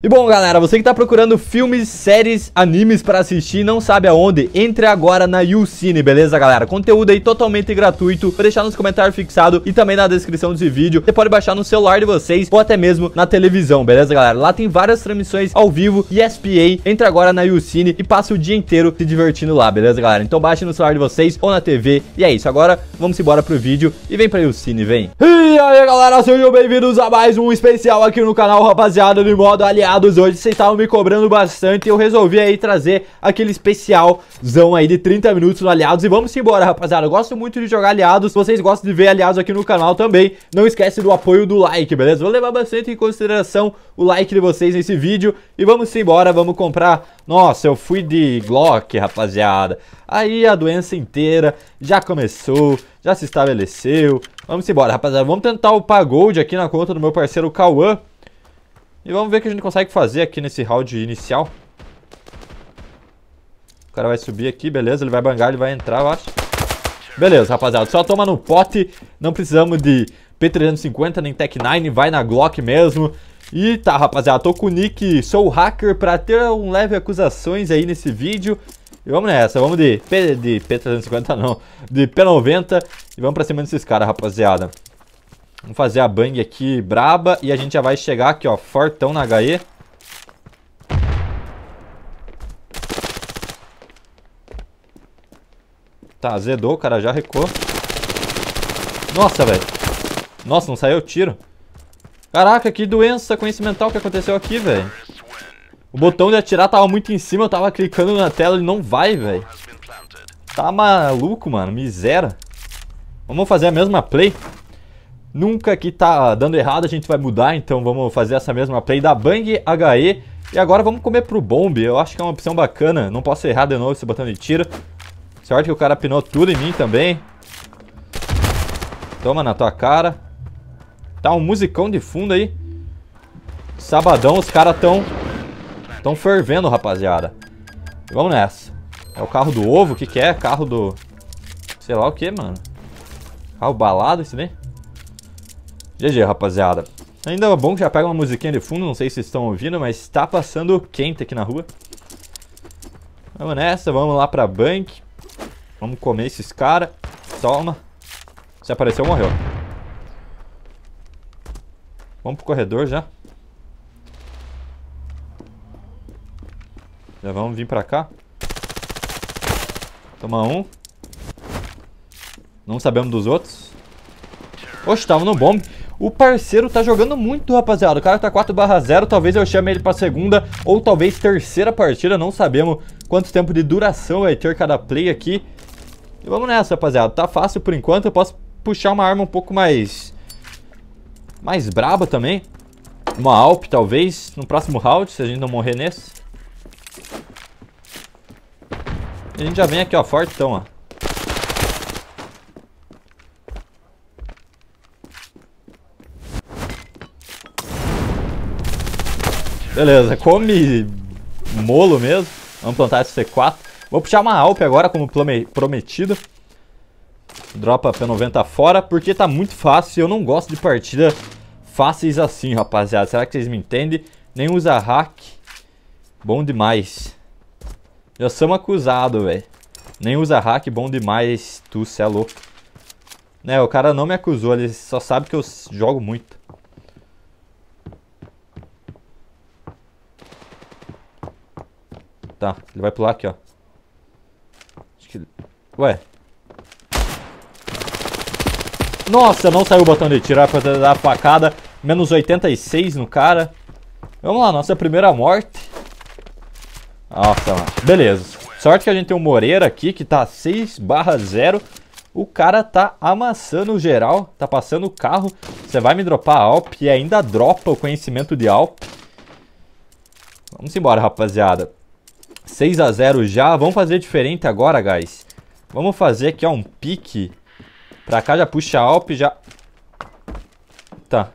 E bom, galera, você que tá procurando filmes, séries, animes para assistir não sabe aonde, entre agora na YouCine, beleza, galera? Conteúdo aí totalmente gratuito, vou deixar nos comentários fixado e também na descrição desse vídeo. Você pode baixar no celular de vocês ou até mesmo na televisão, beleza, galera? Lá tem várias transmissões ao vivo, e SPA, entre agora na YouCine e passa o dia inteiro se divertindo lá, beleza, galera? Então baixe no celular de vocês ou na TV. E é isso, agora vamos embora pro vídeo e vem pra YouCine, vem! E aí, galera, sejam bem-vindos a mais um especial aqui no canal, rapaziada, de modo aliás afiliados hoje, vocês estavam me cobrando bastante e eu resolvi aí trazer aquele especialzão aí de 30 minutos no Aliados e vamos embora, rapaziada. Eu gosto muito de jogar Aliados, se vocês gostam de ver Aliados aqui no canal também, não esquece do apoio do like, beleza? Vou levar bastante em consideração o like de vocês nesse vídeo e vamos embora, vamos comprar... Nossa, eu fui de Glock, rapaziada. Aí a doença inteira já começou, já se estabeleceu. Vamos embora, rapaziada. Vamos tentar upar Gold aqui na conta do meu parceiro Cauã. E vamos ver o que a gente consegue fazer aqui nesse round inicial. O cara vai subir aqui, beleza. Ele vai bangar, ele vai entrar, eu acho. Beleza, rapaziada. Só toma no pote. Não precisamos de P350 nem Tech 9. Vai na Glock mesmo. E tá, rapaziada. Tô com o Nick, sou hacker, pra ter um leve acusações aí nesse vídeo. E vamos nessa, vamos de, P, de P350 não, de P90 e vamos pra cima desses caras, rapaziada. Vamos fazer a bang aqui braba e a gente já vai chegar aqui, ó, fortão na HE. Tá, zedou, o cara já recuou. Nossa, velho. Nossa, não saiu o tiro. Caraca, que doença conhecimental que aconteceu aqui, velho. O botão de atirar tava muito em cima, eu tava clicando na tela e não vai, velho. Tá maluco, mano, miséria. Vamos fazer a mesma play. Nunca que tá dando errado a gente vai mudar, então vamos fazer essa mesma play da Bang HE. E agora vamos comer pro Bomb, eu acho que é uma opção bacana. Não posso errar de novo esse botão de tiro. Sorte que o cara pinou tudo em mim também. Toma na tua cara. Tá um musicão de fundo aí. Sabadão, os caras tão... Tão fervendo, rapaziada. vamos nessa. É o carro do ovo, o que que é? Carro do... Sei lá o que, mano. Carro balado esse daí? GG, rapaziada. Ainda é bom que já pega uma musiquinha de fundo, não sei se vocês estão ouvindo, mas tá passando quente aqui na rua. Vamos nessa, vamos lá pra bank. Vamos comer esses caras. Toma. Se apareceu, morreu. Vamos pro corredor já. Já vamos vir pra cá. Toma um. Não sabemos dos outros. Oxe, tava no bombe. O parceiro tá jogando muito, rapaziada. O cara tá 4 barra 0. Talvez eu chame ele pra segunda ou talvez terceira partida. Não sabemos quanto tempo de duração vai ter cada play aqui. E vamos nessa, rapaziada. Tá fácil por enquanto. Eu posso puxar uma arma um pouco mais... Mais braba também. Uma Alp, talvez, no próximo round, se a gente não morrer nesse. a gente já vem aqui, ó, forte então, ó. Beleza, come molo mesmo. Vamos plantar esse C4. Vou puxar uma Alp agora, como prometido. Dropa P90 fora, porque tá muito fácil. Eu não gosto de partida fáceis assim, rapaziada. Será que vocês me entendem? Nem usa hack. Bom demais. Já somos acusados, velho. Nem usa hack, bom demais. Tu, cê é louco. Né, o cara não me acusou, ele só sabe que eu jogo muito. Tá, ele vai pular aqui, ó. Acho que... Ué. Nossa, não saiu o botão de tirar pra dar a facada. Menos 86 no cara. Vamos lá, nossa primeira morte. Nossa, mano. Beleza. Sorte que a gente tem o um Moreira aqui, que tá 6 barra 0. O cara tá amassando geral, tá passando o carro. Você vai me dropar a Alp e ainda dropa o conhecimento de Alp. Vamos embora, rapaziada. 6 a 0 já. Vamos fazer diferente agora, guys. Vamos fazer aqui, ó, um pique. Pra cá já puxa a Alp, já... Tá.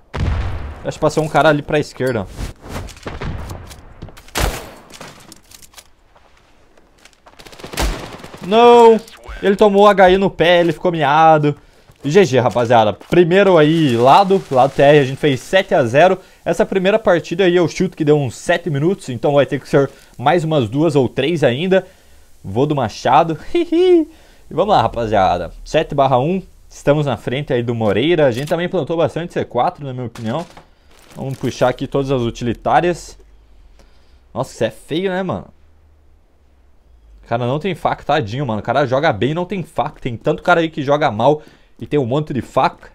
Acho que passou um cara ali pra esquerda. Não! Ele tomou HI no pé, ele ficou miado. GG, rapaziada. Primeiro aí, lado, lado TR, a gente fez 7 a 0 Essa primeira partida aí é o chute que deu uns 7 minutos, então vai ter que ser mais umas duas ou três ainda. Vou do Machado. e vamos lá, rapaziada. 7 barra 1. Estamos na frente aí do Moreira. A gente também plantou bastante C4, na minha opinião. Vamos puxar aqui todas as utilitárias. Nossa, isso é feio, né, mano? O cara não tem faca, tadinho, mano. O cara joga bem e não tem faca. Tem tanto cara aí que joga mal e tem um monte de faca.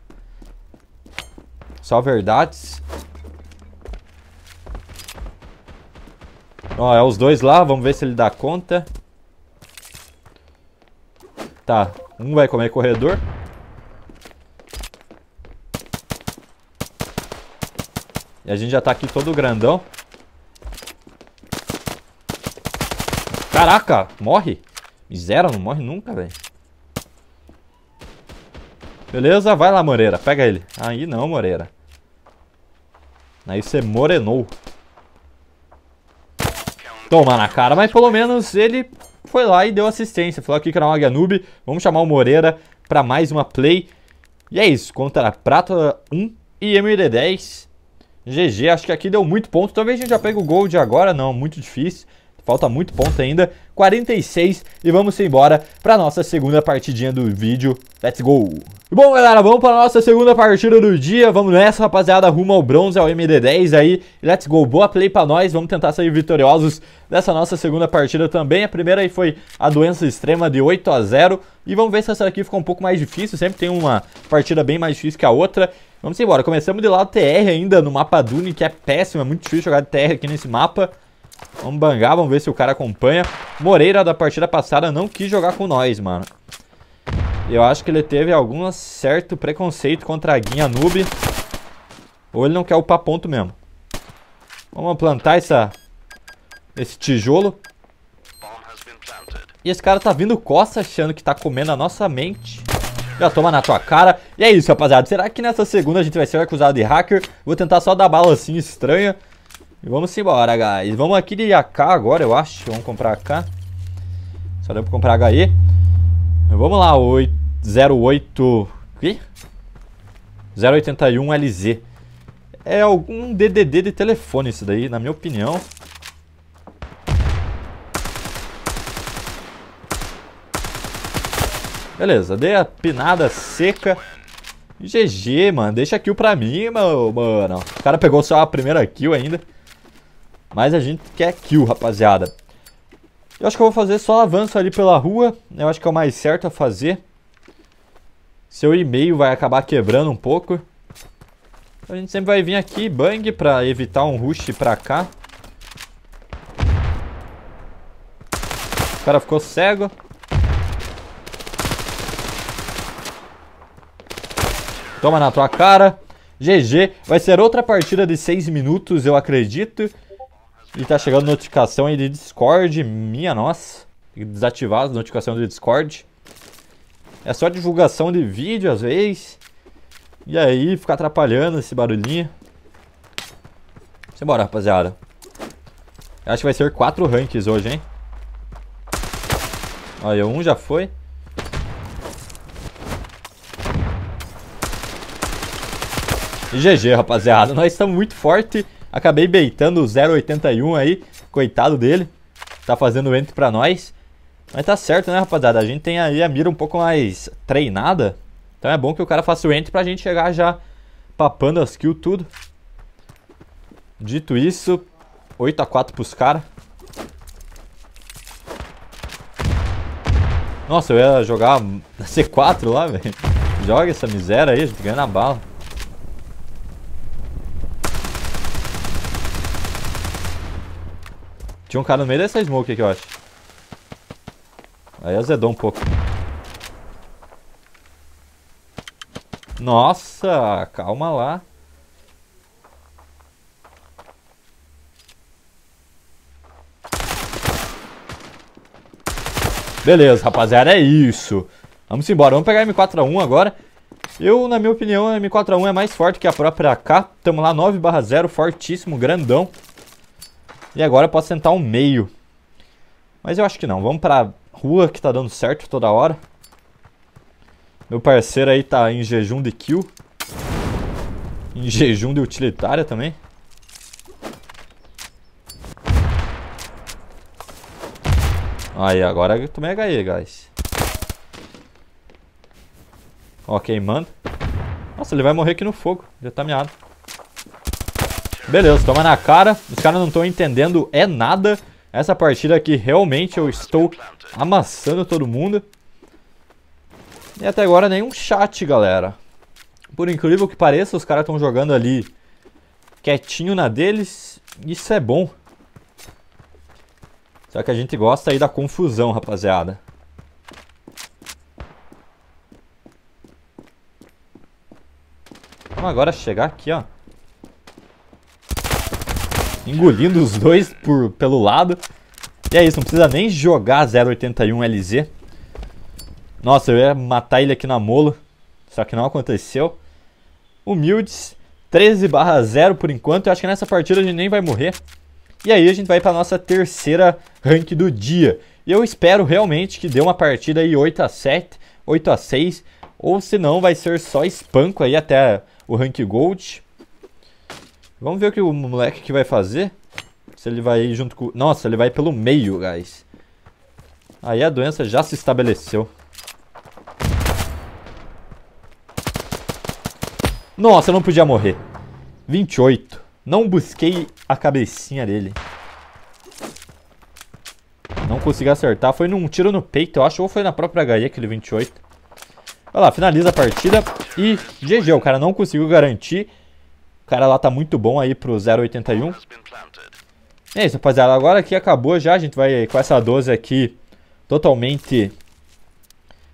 Só verdades. Ó, é os dois lá, vamos ver se ele dá conta. Tá, um vai comer corredor. E a gente já tá aqui todo grandão. Caraca, morre. Miséria, não morre nunca, velho. Beleza, vai lá, Moreira. Pega ele. Aí não, Moreira. Aí você morenou. Toma na cara, mas pelo menos ele foi lá e deu assistência. Falou aqui que era uma Ganube. Vamos chamar o Moreira para mais uma play. E é isso, contra Prata 1 e MD10. GG, acho que aqui deu muito ponto. Talvez a gente já pegue o Gold agora, não, muito difícil falta muito ponto ainda. 46 e vamos embora para nossa segunda partidinha do vídeo. Let's go! Bom, galera, vamos para nossa segunda partida do dia. Vamos nessa, rapaziada, rumo ao bronze, ao MD10 aí. Let's go, boa play para nós. Vamos tentar sair vitoriosos dessa nossa segunda partida também. A primeira aí foi a doença extrema de 8 a 0 E vamos ver se essa aqui ficou um pouco mais difícil. Sempre tem uma partida bem mais difícil que a outra. Vamos embora. Começamos de lado TR ainda no mapa Dune, que é péssimo. É muito difícil jogar de TR aqui nesse mapa. Vamos bangar, vamos ver se o cara acompanha. Moreira da partida passada não quis jogar com nós, mano. Eu acho que ele teve algum certo preconceito contra a Guinha Noob. Ou ele não quer upar ponto mesmo. Vamos plantar essa, esse tijolo. E esse cara tá vindo costa achando que tá comendo a nossa mente. Já toma na tua cara. E é isso, rapaziada. Será que nessa segunda a gente vai ser acusado de hacker? Vou tentar só dar bala assim estranha. E vamos embora, guys. Vamos aqui de AK agora, eu acho. Vamos comprar AK. Só deu pra comprar HE. Vamos lá, 8, 08... Que? 081 LZ. É algum DDD de telefone isso daí, na minha opinião. Beleza, dei a pinada seca. GG, mano. Deixa kill pra mim, mano. O cara pegou só a primeira kill ainda. Mas a gente quer kill, rapaziada. Eu acho que eu vou fazer só avanço ali pela rua. Eu acho que é o mais certo a fazer. Seu e-mail vai acabar quebrando um pouco. A gente sempre vai vir aqui, bang, pra evitar um rush pra cá. O cara ficou cego. Toma na tua cara. GG. Vai ser outra partida de 6 minutos, eu acredito. E tá chegando notificação aí de Discord, minha nossa. Tem que desativar as notificações do Discord. É só divulgação de vídeo às vezes. E aí fica atrapalhando esse barulhinho. Simbora, rapaziada. Acho que vai ser quatro ranks hoje, hein? Olha, um já foi. E GG, rapaziada. Nós estamos muito forte. Acabei beitando o 081 aí, coitado dele. Tá fazendo enter pra nós. Mas tá certo, né, rapaziada? A gente tem aí a mira um pouco mais treinada. Então é bom que o cara faça o enter pra gente chegar já papando as kills tudo. Dito isso, 8x4 pros caras. Nossa, eu ia jogar C4 lá, velho. Joga essa miséria aí, a gente ganha na bala. Tinha um cara no meio dessa smoke aqui, eu acho. Aí azedou um pouco. Nossa, calma lá. Beleza, rapaziada, é isso. Vamos embora, vamos pegar a M4A1 agora. Eu, na minha opinião, a M4A1 é mais forte que a própria AK. Tamo lá 9 0, fortíssimo, grandão. E agora eu posso tentar um meio. Mas eu acho que não. Vamos pra rua que tá dando certo toda hora. Meu parceiro aí tá em jejum de kill. Em jejum de utilitária também. Aí, agora eu tomei HE, guys. Ó, queimando. Nossa, ele vai morrer aqui no fogo. Já tá meado. Beleza, toma na cara. Os caras não estão entendendo é nada. Essa partida aqui realmente eu estou amassando todo mundo. E até agora nenhum chat, galera. Por incrível que pareça, os caras estão jogando ali quietinho na deles. Isso é bom. Só que a gente gosta aí da confusão, rapaziada. Vamos agora chegar aqui, ó engolindo os dois por, pelo lado. E é isso, não precisa nem jogar 081 LZ. Nossa, eu ia matar ele aqui na mola, só que não aconteceu. Humildes, 13 barra 0 por enquanto, eu acho que nessa partida a gente nem vai morrer. E aí a gente vai para nossa terceira rank do dia. E eu espero realmente que dê uma partida aí 8 a 7, 8 a 6, ou se não vai ser só espanco aí até o rank gold. Vamos ver o que o moleque que vai fazer. Se ele vai junto com... Nossa, ele vai pelo meio, guys. Aí a doença já se estabeleceu. Nossa, eu não podia morrer. 28. Não busquei a cabecinha dele. Não consegui acertar. Foi num tiro no peito, eu acho. Ou foi na própria HE, aquele 28. Olha lá, finaliza a partida. E GG, o cara não conseguiu garantir cara lá tá muito bom aí pro 081. É isso, rapaziada. Agora que acabou já, a gente vai com essa 12 aqui totalmente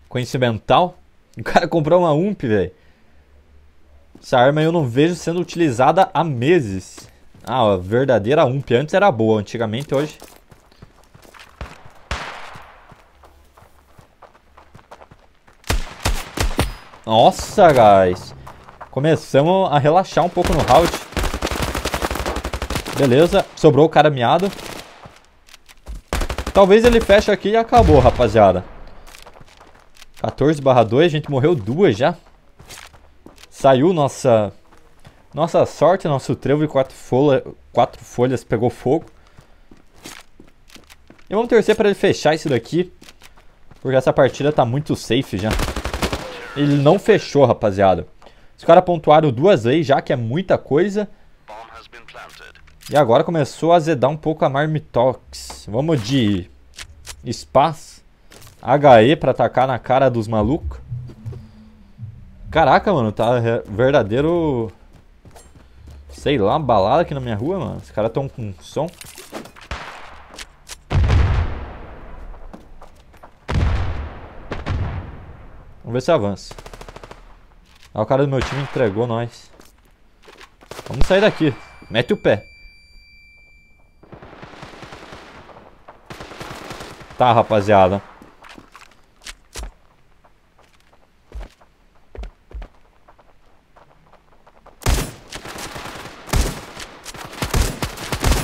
conhecimental. O cara comprou uma UMP, velho. Essa arma eu não vejo sendo utilizada há meses. Ah, a verdadeira UMP. Antes era boa, antigamente hoje... Nossa, guys. Começamos a relaxar um pouco no round. Beleza, sobrou o cara miado. Talvez ele feche aqui e acabou, rapaziada. 14 barra 2, a gente morreu duas já. Saiu nossa... Nossa sorte, nosso trevo e quatro, folha, quatro folhas pegou fogo. E vamos torcer para ele fechar isso daqui. Porque essa partida tá muito safe já. Ele não fechou, rapaziada. Os caras pontuaram duas vezes já, que é muita coisa. E agora começou a azedar um pouco a Marmitox. Vamos de espaço HE pra atacar na cara dos malucos. Caraca, mano, tá verdadeiro... Sei lá, balada aqui na minha rua, mano. Os caras tão com som. Vamos ver se avança. Aí o cara do meu time entregou nós. Vamos sair daqui. Mete o pé. Tá, rapaziada.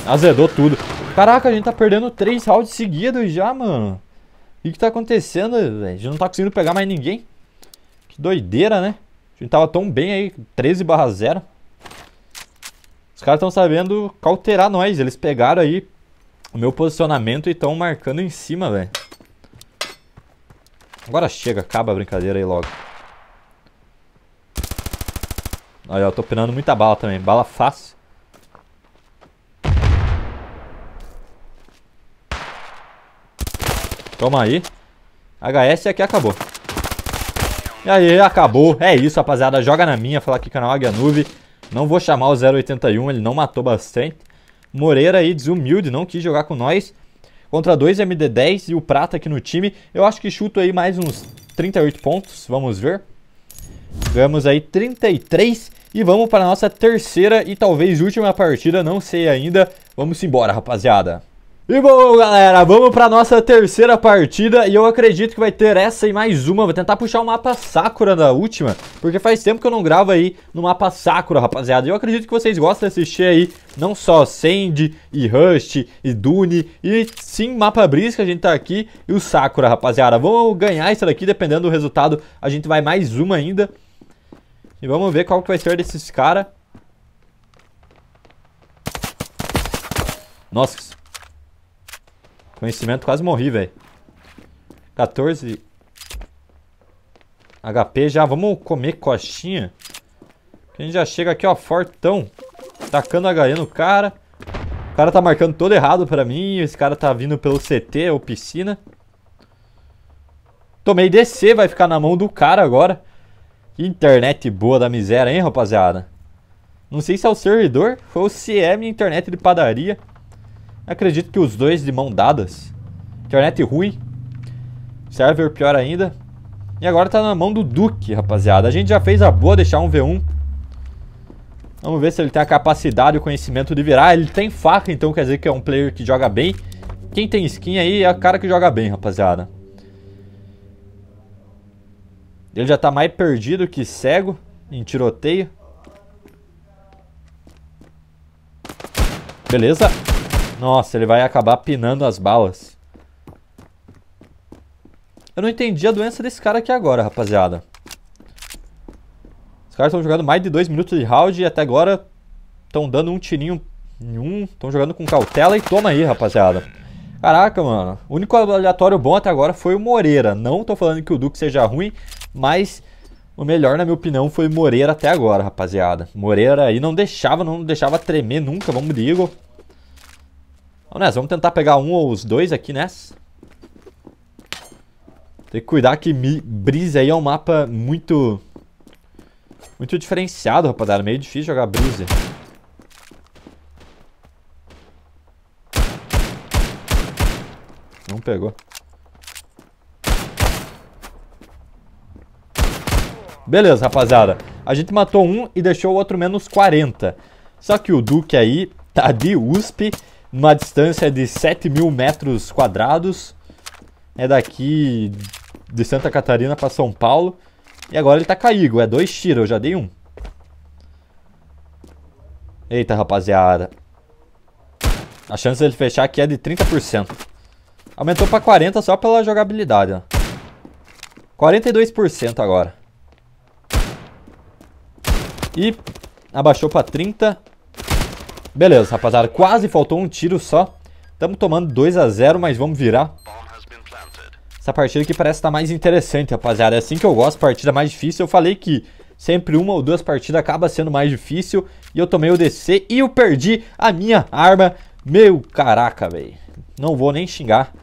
Azedou tudo. Caraca, a gente tá perdendo três rounds seguidos já, mano. O que, que tá acontecendo, velho? A gente não tá conseguindo pegar mais ninguém. Que doideira, né? A gente tava tão bem aí, 13 barra 0. Os caras estão sabendo cauterar nós. Eles pegaram aí o meu posicionamento e estão marcando em cima, velho. Agora chega, acaba a brincadeira aí logo. Olha, eu tô pinando muita bala também. Bala fácil. Toma aí. HS aqui é acabou. E aí, acabou. É isso, rapaziada. Joga na minha, falar aqui canal Águia Nuve. Não vou chamar o 081, ele não matou bastante. Moreira aí, desumilde, não quis jogar com nós. Contra dois MD10 e o Prata aqui no time. Eu acho que chuto aí mais uns 38 pontos, vamos ver. Ganhamos aí 33 e vamos para a nossa terceira e talvez última partida, não sei ainda. Vamos embora, rapaziada. E bom, galera, vamos pra nossa terceira partida e eu acredito que vai ter essa e mais uma. Vou tentar puxar o mapa Sakura da última, porque faz tempo que eu não gravo aí no mapa Sakura, rapaziada. e Eu acredito que vocês gostam de assistir aí não só Sandy e Rust e Dune e sim mapa Brisca, a gente tá aqui e o Sakura, rapaziada. Vamos ganhar isso daqui, dependendo do resultado, a gente vai mais uma ainda. E vamos ver qual que vai ser desses caras. Nossa, Conhecimento quase morri, velho. 14 HP já. Vamos comer coxinha. A gente já chega aqui, ó, fortão. Tacando HE no cara. O cara tá marcando todo errado pra mim. Esse cara tá vindo pelo CT ou piscina. Tomei DC, vai ficar na mão do cara agora. Que internet boa da miséria, hein, rapaziada? Não sei se é o servidor ou se é minha internet de padaria. Acredito que os dois de mão dadas. Internet é ruim. Server pior ainda. E agora tá na mão do Duke, rapaziada. A gente já fez a boa deixar um V1. Vamos ver se ele tem a capacidade e o conhecimento de virar. Ele tem faca, então quer dizer que é um player que joga bem. Quem tem skin aí é o cara que joga bem, rapaziada. Ele já tá mais perdido que cego em tiroteio. Beleza. Nossa, ele vai acabar pinando as balas. Eu não entendi a doença desse cara aqui agora, rapaziada. Os caras estão jogando mais de 2 minutos de round e até agora estão dando um tirinho em um. Estão jogando com cautela e toma aí, rapaziada. Caraca, mano. O único aleatório bom até agora foi o Moreira. Não tô falando que o Duque seja ruim, mas o melhor, na minha opinião, foi o Moreira até agora, rapaziada. Moreira aí não deixava, não deixava tremer nunca. Vamos de Eagle. Vamos vamos tentar pegar um ou os dois aqui nessa. Tem que cuidar que Breeze aí é um mapa muito... Muito diferenciado, rapaziada. Meio difícil jogar Breeze. Não pegou. Beleza, rapaziada. A gente matou um e deixou o outro menos 40. Só que o duke aí tá de USP uma distância de 7 mil metros quadrados. É daqui de Santa Catarina para São Paulo. E agora ele tá caído. É dois tiros, eu já dei um. Eita, rapaziada. A chance dele fechar aqui é de 30%. Aumentou pra 40% só pela jogabilidade, ó. 42% agora. E abaixou pra 30%. Beleza, rapaziada. Quase faltou um tiro só. Estamos tomando 2 a 0 mas vamos virar. Essa partida aqui parece estar mais interessante, rapaziada. É assim que eu gosto, partida mais difícil. Eu falei que sempre uma ou duas partidas acaba sendo mais difícil. E eu tomei o DC e eu perdi a minha arma. Meu caraca, velho. Não vou nem xingar.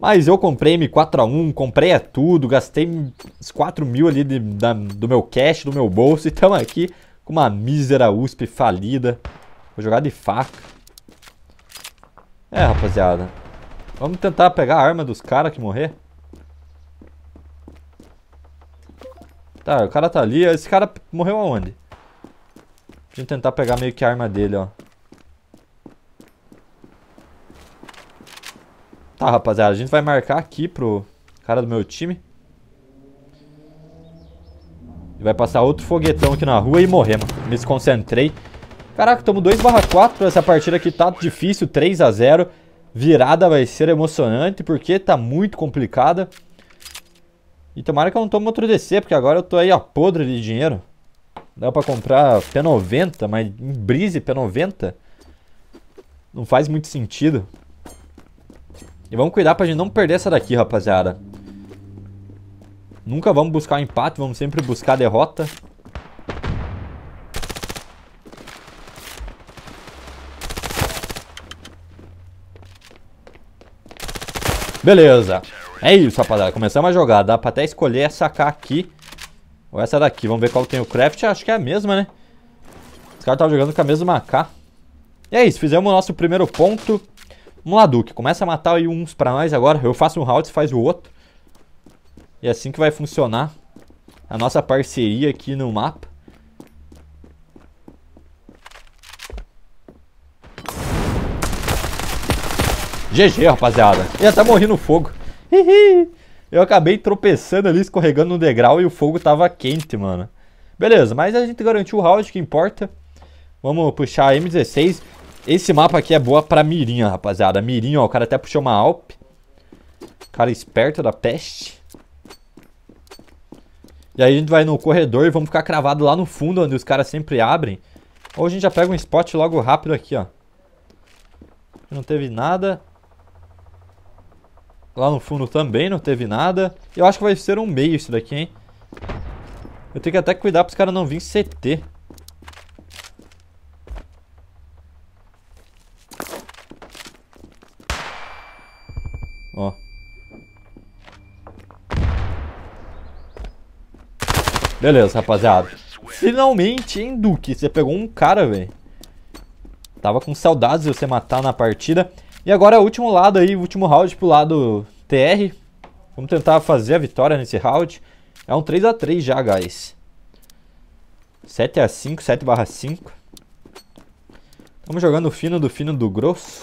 Mas eu comprei M4A1, comprei é tudo, gastei uns 4 mil ali de, da, do meu cash, do meu bolso e estamos aqui com uma mísera USP falida. Vou jogar de faca. É, rapaziada. Vamos tentar pegar a arma dos caras que morrer. Tá, o cara tá ali. Esse cara morreu aonde? Deixa eu tentar pegar meio que a arma dele, ó. Tá, rapaziada. A gente vai marcar aqui pro cara do meu time. E vai passar outro foguetão aqui na rua e morrer, mano. Me desconcentrei. Caraca, estamos 2 4, essa partida aqui tá difícil, 3 a 0 Virada vai ser emocionante, porque tá muito complicada. E tomara que eu não tome outro DC, porque agora eu tô aí, ó, podre de dinheiro. Dá pra comprar P90, mas em brise P90 não faz muito sentido. E vamos cuidar pra gente não perder essa daqui, rapaziada. Nunca vamos buscar um empate, vamos sempre buscar derrota. Beleza. É isso, rapaziada. Começamos a jogar. Dá pra até escolher essa cá aqui. Ou essa daqui. Vamos ver qual tem o craft. Acho que é a mesma, né? Os caras estavam jogando com a mesma K. E é isso. Fizemos o nosso primeiro ponto. Vamos lá, Duke. Começa a matar aí uns pra nós agora. Eu faço um round, você faz o outro. E é assim que vai funcionar a nossa parceria aqui no mapa. GG, rapaziada. Ia tá morrendo fogo. Hihi. Eu acabei tropeçando ali, escorregando no degrau e o fogo tava quente, mano. Beleza, mas a gente garantiu o round, que importa. Vamos puxar a M16. Esse mapa aqui é boa pra mirinha, rapaziada. Mirinha, ó, o cara até puxou uma Alp. Cara esperto da peste. E aí a gente vai no corredor e vamos ficar cravado lá no fundo, onde os caras sempre abrem. Ou a gente já pega um spot logo rápido aqui, ó. Não teve nada. Lá no fundo também não teve nada. Eu acho que vai ser um meio isso daqui, hein? Eu tenho que até cuidar para os caras não virem CT. Ó. Beleza, rapaziada. Finalmente, hein, Duque? Você pegou um cara, velho. Tava com saudades de você matar na partida. E agora o último lado aí, último round pro lado TR. Vamos tentar fazer a vitória nesse round. É um 3x3 já, guys. 7x5, 7 barra 5. Estamos jogando o fino do fino do grosso.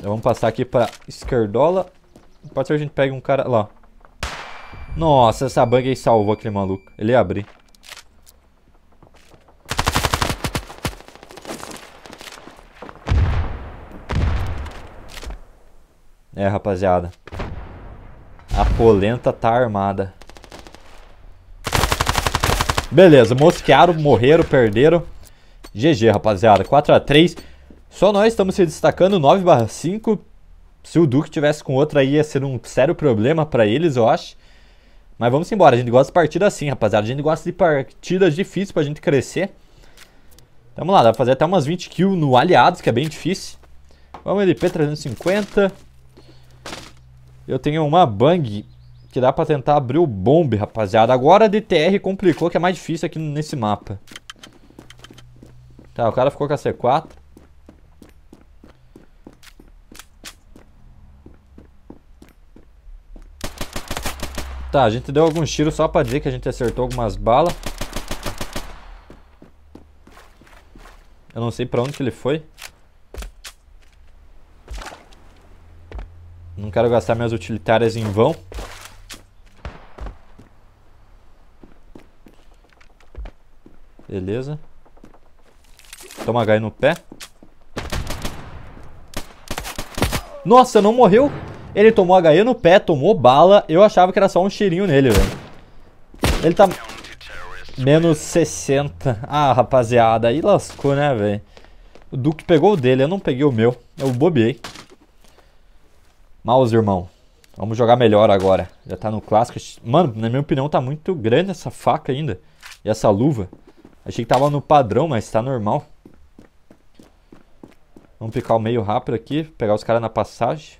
Já vamos passar aqui pra esquerdola. Pode ser que a gente pegue um cara... lá. Nossa, essa bug aí salvou aquele maluco. Ele ia abrir. É, rapaziada. A polenta tá armada. Beleza, mosquearam, morreram, perderam. GG, rapaziada. 4x3. Só nós estamos se destacando. 9/5. Se o Duke tivesse com outra aí, ia ser um sério problema pra eles, eu acho. Mas vamos embora. A gente gosta de partida assim, rapaziada. A gente gosta de partidas difíceis pra gente crescer. Vamos lá, dá pra fazer até umas 20 kills no aliados, que é bem difícil. Vamos LP 350. Eu tenho uma Bang que dá pra tentar abrir o bombe, rapaziada. Agora a DTR complicou, que é mais difícil aqui nesse mapa. Tá, o cara ficou com a C4. Tá, a gente deu alguns tiros só pra dizer que a gente acertou algumas balas. Eu não sei pra onde que ele foi. quero gastar minhas utilitárias em vão. Beleza. Toma H no pé. Nossa, não morreu. Ele tomou HE no pé, tomou bala. Eu achava que era só um cheirinho nele, velho. Ele tá... Menos 60. Ah, rapaziada, aí lascou, né, velho? O Duke pegou o dele, eu não peguei o meu. Eu bobiei. Maus, irmão. Vamos jogar melhor agora. Já tá no clássico. Mano, na minha opinião, tá muito grande essa faca ainda. E essa luva. Achei que tava no padrão, mas tá normal. Vamos picar o meio rápido aqui. Pegar os caras na passagem.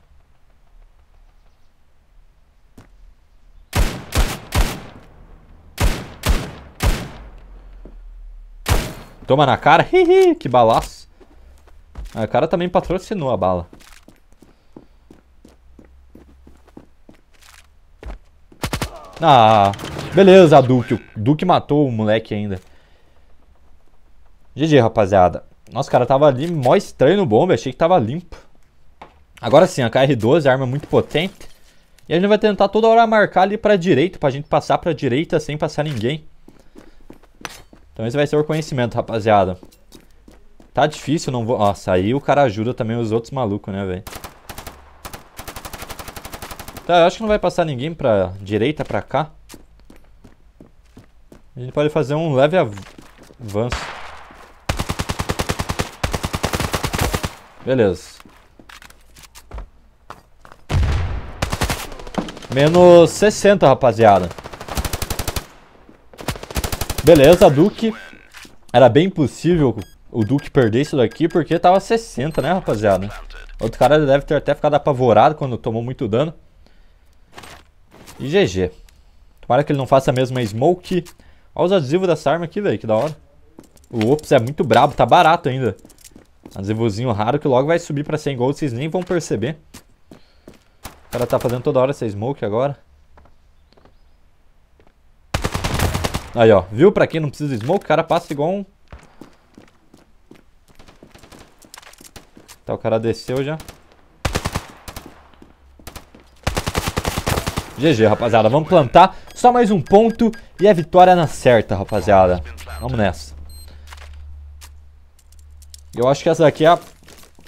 Toma na cara. Hihi, que balaço. A ah, cara também patrocinou a bala. Ah, beleza, Duke. O Duke matou o moleque ainda. GG, rapaziada. Nossa, cara, tava ali mó estranho no bomba. Achei que tava limpo. Agora sim, a KR-12, arma muito potente. E a gente vai tentar toda hora marcar ali pra direita, pra gente passar pra direita sem passar ninguém. Então esse vai ser o reconhecimento, rapaziada. Tá difícil, não vou... Nossa, aí o cara ajuda também os outros malucos, né, velho? Tá, eu acho que não vai passar ninguém pra direita, pra cá. A gente pode fazer um leve avanço. Beleza. Menos 60, rapaziada. Beleza, Duke. Era bem possível o Duke perder isso daqui, porque tava 60, né, rapaziada? Outro cara deve ter até ficado apavorado quando tomou muito dano. E GG. Tomara que ele não faça a mesma smoke. Olha os adesivos dessa arma aqui, velho. Que da hora. O Ops é muito brabo. Tá barato ainda. Adesivozinho raro que logo vai subir pra 100 gold. Vocês nem vão perceber. O cara tá fazendo toda hora essa smoke agora. Aí, ó. Viu? Pra quem não precisa de smoke, o cara passa igual um... Tá, o cara desceu já. GG, rapaziada. Vamos plantar. Só mais um ponto e a vitória na certa, rapaziada. Vamos nessa. Eu acho que essa daqui é a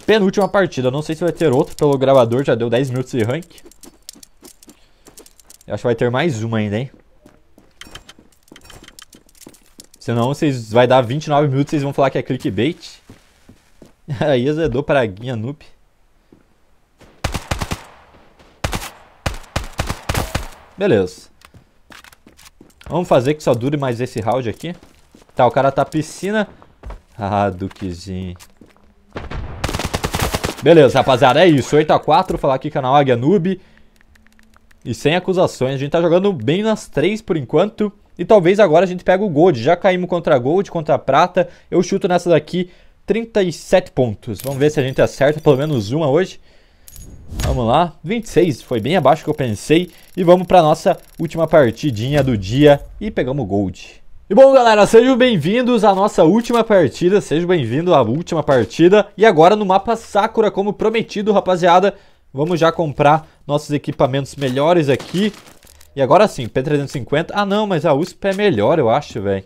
penúltima partida. Não sei se vai ter outra pelo gravador. Já deu 10 minutos de rank. Eu acho que vai ter mais uma ainda, hein? Senão vocês vai dar 29 minutos e vocês vão falar que é clickbait. Aí azedou para a noob. Beleza. Vamos fazer que só dure mais esse round aqui. Tá, o cara tá piscina. Ah, Duquezinho. Beleza, rapaziada, é isso. 8x4, falar aqui canal Águia é Noob. E sem acusações. A gente tá jogando bem nas três por enquanto. E talvez agora a gente pegue o Gold. Já caímos contra Gold, contra Prata. Eu chuto nessa daqui 37 pontos. Vamos ver se a gente acerta pelo menos uma hoje. Vamos lá, 26, foi bem abaixo que eu pensei. E vamos para nossa última partidinha do dia e pegamos Gold. E bom, galera, sejam bem-vindos à nossa última partida, sejam bem-vindos à última partida. E agora no mapa Sakura, como prometido, rapaziada, vamos já comprar nossos equipamentos melhores aqui. E agora sim, P350. Ah, não, mas a USP é melhor, eu acho, velho.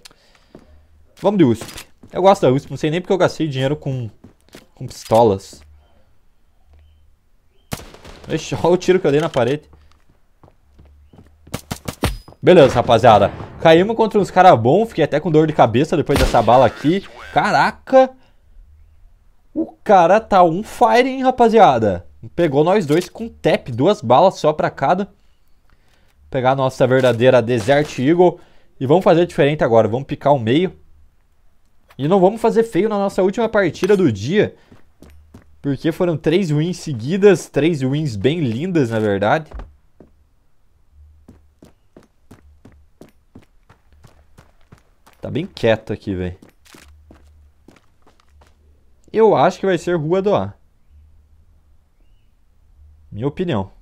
Vamos de USP. Eu gosto da USP, não sei nem porque eu gastei dinheiro com, com pistolas. Ixi, olha o tiro que eu dei na parede. Beleza, rapaziada. Caímos contra uns caras bons. Fiquei até com dor de cabeça depois dessa bala aqui. Caraca! O cara tá um fire, hein, rapaziada. Pegou nós dois com tap. Duas balas só pra cada. pegar a nossa verdadeira Desert Eagle. E vamos fazer diferente agora. Vamos picar o meio. E não vamos fazer feio na nossa última partida do dia. Porque foram três wins seguidas, três wins bem lindas, na verdade. Tá bem quieto aqui, velho. Eu acho que vai ser Rua do A. Minha opinião.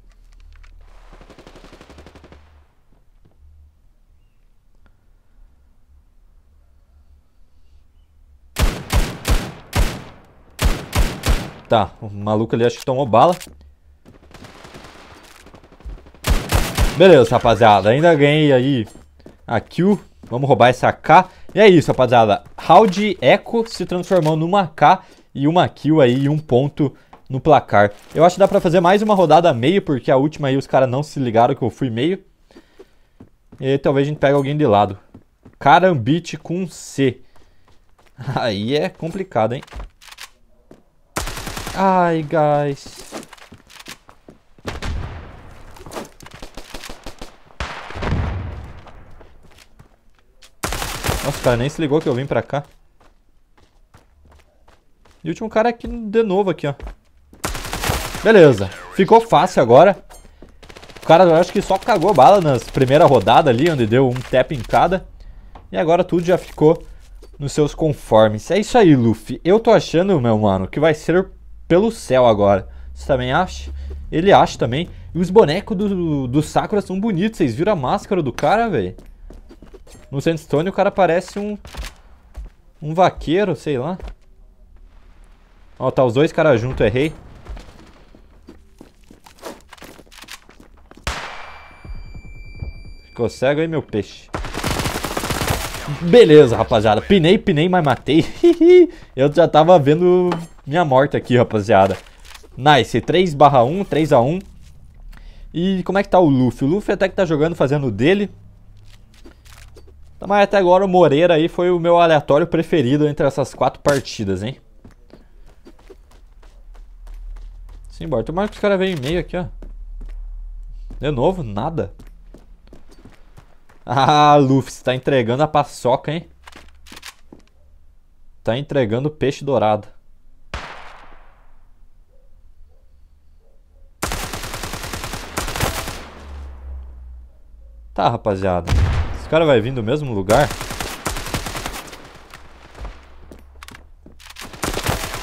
Tá, o maluco ali acho que tomou bala. Beleza, rapaziada. Ainda ganhei aí a kill. Vamos roubar essa k E é isso, rapaziada. Round Echo se transformando numa k e uma kill aí e um ponto no placar. Eu acho que dá pra fazer mais uma rodada meio, porque a última aí os caras não se ligaram que eu fui meio. E aí, talvez a gente pegue alguém de lado. Carambite com C. Aí é complicado, hein? Ai, guys. Nossa, o cara nem se ligou que eu vim pra cá. E o último cara aqui de novo aqui, ó. Beleza. Ficou fácil agora. O cara, eu acho que só cagou bala nas primeira rodada ali, onde deu um tap em cada. E agora tudo já ficou nos seus conformes. É isso aí, Luffy. Eu tô achando, meu mano, que vai ser pelo céu agora. Você também acha? Ele acha também. E os bonecos do, do Sakura são bonitos. Vocês viram a máscara do cara, velho? No Sandstone o cara parece um... Um vaqueiro, sei lá. Ó, tá os dois caras junto, errei. É Ficou cego aí, meu peixe. Beleza, rapaziada. Pinei, pinei, mas matei. Eu já tava vendo minha morte aqui, rapaziada. Nice, 3 barra 1, 3 a 1. E como é que tá o Luffy? O Luffy até que tá jogando, fazendo o dele. Mas até agora o Moreira aí foi o meu aleatório preferido entre essas quatro partidas, hein? Simbora. Tomara que os caras veem meio aqui, ó. De novo? Nada. Ah, Luffy, você tá entregando a paçoca, hein? Tá entregando o peixe dourado. Tá, rapaziada. Esse cara vai vir do mesmo lugar?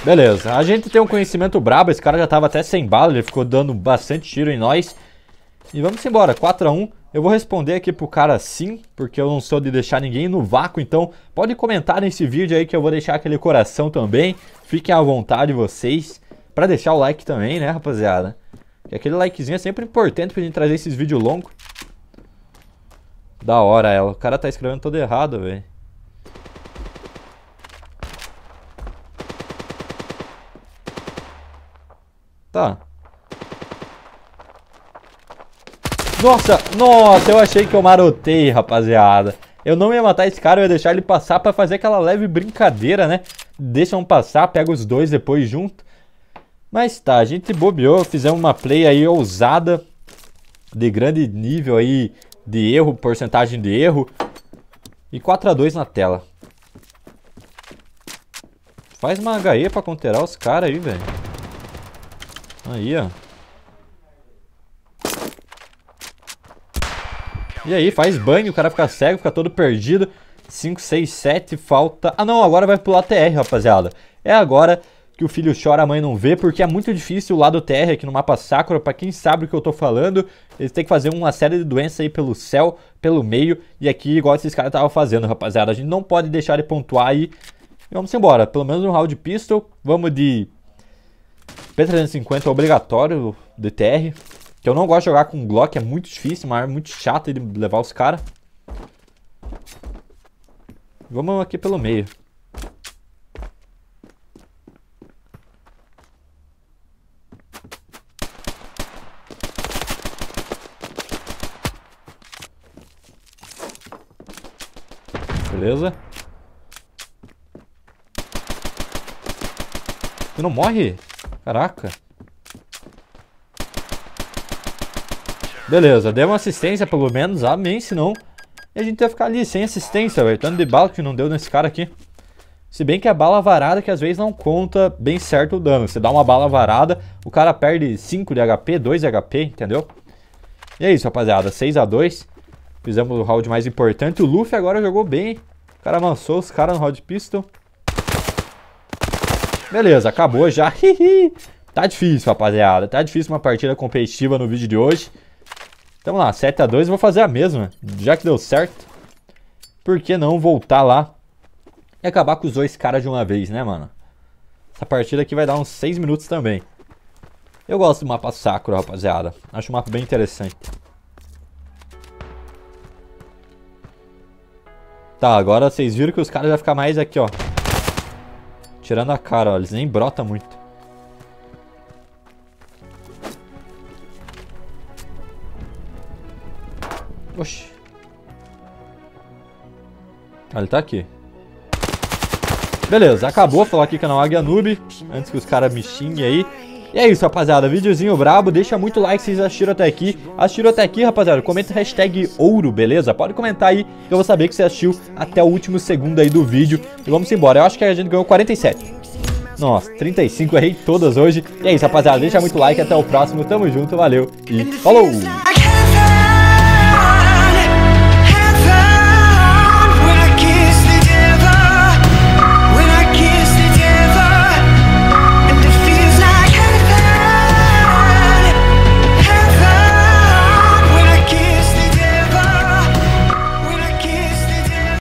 Beleza, a gente tem um conhecimento brabo, esse cara já tava até sem bala, ele ficou dando bastante tiro em nós. E vamos embora, 4x1. Eu vou responder aqui pro cara sim, porque eu não sou de deixar ninguém no vácuo, então pode comentar nesse vídeo aí que eu vou deixar aquele coração também. Fiquem à vontade vocês, pra deixar o like também, né rapaziada? aquele likezinho é sempre importante pra gente trazer esses vídeos longos. Da hora ela. O cara tá escrevendo todo errado, velho. Tá. Nossa, nossa, eu achei que eu marotei, rapaziada. Eu não ia matar esse cara, eu ia deixar ele passar pra fazer aquela leve brincadeira, né? Deixam passar, pega os dois depois junto. Mas tá, a gente bobeou, fizemos uma play aí ousada, de grande nível aí, de erro, porcentagem de erro. E 4 x 2 na tela. Faz uma HE pra conterar os caras aí, velho. Aí, ó. E aí, faz banho, o cara fica cego, fica todo perdido. 5, 6, 7, falta... Ah, não, agora vai pular TR, rapaziada. É agora que o filho chora, a mãe não vê, porque é muito difícil o lado terra aqui no mapa Sakura, para quem sabe o que eu tô falando, eles têm que fazer uma série de doenças aí pelo céu, pelo meio, e aqui igual esses caras estavam fazendo, rapaziada, a gente não pode deixar de pontuar aí, e vamos embora, pelo menos um round pistol, vamos de P350 é obrigatório, DTR, que eu não gosto de jogar com Glock, é muito difícil, uma arma muito chata de levar os caras. Vamos aqui pelo meio. Beleza. Você não morre? Caraca. Beleza, deu uma assistência pelo menos, amém, ah, senão a gente ia ficar ali sem assistência, velho. Tanto de bala que não deu nesse cara aqui. Se bem que a bala varada que às vezes não conta bem certo o dano. Você dá uma bala varada, o cara perde 5 de HP, 2 de HP, entendeu? E é isso, rapaziada. 6 a 2 Fizemos o round mais importante. O Luffy agora jogou bem. O cara avançou os caras no round pistol. Beleza, acabou já. tá difícil, rapaziada. Tá difícil uma partida competitiva no vídeo de hoje. Então lá, 7x2. Vou fazer a mesma. Já que deu certo. Por que não voltar lá e acabar com os dois caras de uma vez, né, mano? Essa partida aqui vai dar uns 6 minutos também. Eu gosto do mapa sacro rapaziada. Acho o mapa bem interessante. Tá, agora vocês viram que os caras vão ficar mais aqui, ó. Tirando a cara, ó. Eles nem brotam muito. Oxi. Ah, ele tá aqui. Beleza, acabou. Falar aqui que não Águia Noob. Antes que os caras me xinguem aí. E é isso, rapaziada. Videozinho brabo. Deixa muito like se vocês assistiram até aqui. Assistiram até aqui, rapaziada. Comenta hashtag ouro, beleza? Pode comentar aí que eu vou saber que você assistiu até o último segundo aí do vídeo. E vamos embora. Eu acho que a gente ganhou 47. Nossa, 35, errei todas hoje. E é isso, rapaziada. Deixa muito like. Até o próximo. Tamo junto, valeu e falou!